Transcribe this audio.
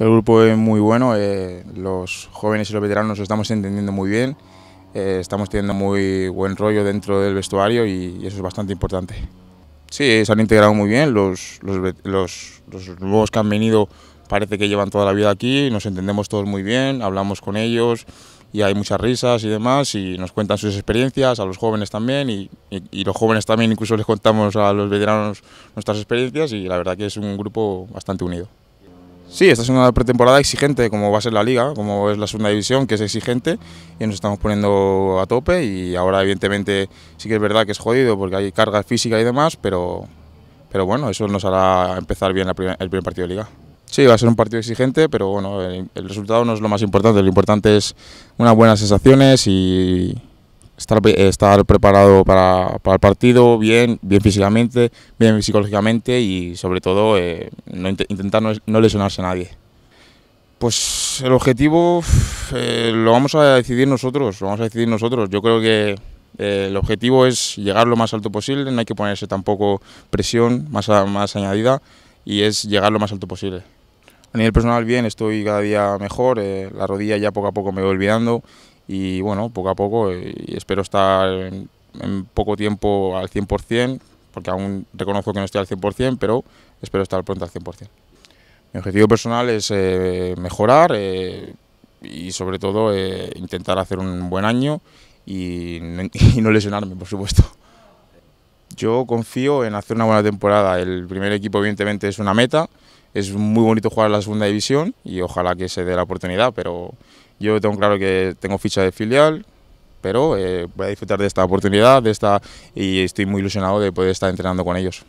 El grupo es muy bueno, eh, los jóvenes y los veteranos nos estamos entendiendo muy bien, eh, estamos teniendo muy buen rollo dentro del vestuario y, eso es bastante importante. Sí, se han integrado muy bien, los, los, nuevos que han venido parece que llevan toda la vida aquí, nos entendemos todos muy bien, hablamos con ellos y hay muchas risas y demás y nos cuentan sus experiencias, a los jóvenes también y los jóvenes también incluso les contamos a los veteranos nuestras experiencias y la verdad que es un grupo bastante unido. Sí, esta es una pretemporada exigente, como va a ser la liga, como es la segunda división, que es exigente, y nos estamos poniendo a tope. Y ahora, evidentemente, sí que es verdad que es jodido porque hay carga física y demás, pero, pero bueno, eso nos hará empezar bien el primer partido de liga. Sí, va a ser un partido exigente, pero bueno, el resultado no es lo más importante. Lo importante es unas buenas sensaciones y, estar, preparado para, el partido, bien, bien físicamente, bien psicológicamente y sobre todo eh, intentar no, lesionarse a nadie. Pues el objetivo eh, lo vamos a decidir nosotros, lo vamos a decidir nosotros. Yo creo que eh, el objetivo es llegar lo más alto posible, no hay que ponerse tampoco presión más, más añadida y es llegar lo más alto posible. A nivel personal bien, estoy cada día mejor, la rodilla ya poco a poco me voy olvidando y bueno, poco a poco eh, y espero estar en, poco tiempo al 100%, porque aún reconozco que no estoy al 100%, pero espero estar pronto al 100%. Mi objetivo personal es eh, mejorar eh, y sobre todo intentar hacer un buen año y no, y no lesionarme, por supuesto. Yo confío en hacer una buena temporada. El primer equipo, evidentemente, es una meta. Es muy bonito jugar en la segunda división y ojalá que se dé la oportunidad, pero yo tengo claro que tengo ficha de filial, pero eh, voy a disfrutar de esta oportunidad de esta, y estoy muy ilusionado de poder estar entrenando con ellos.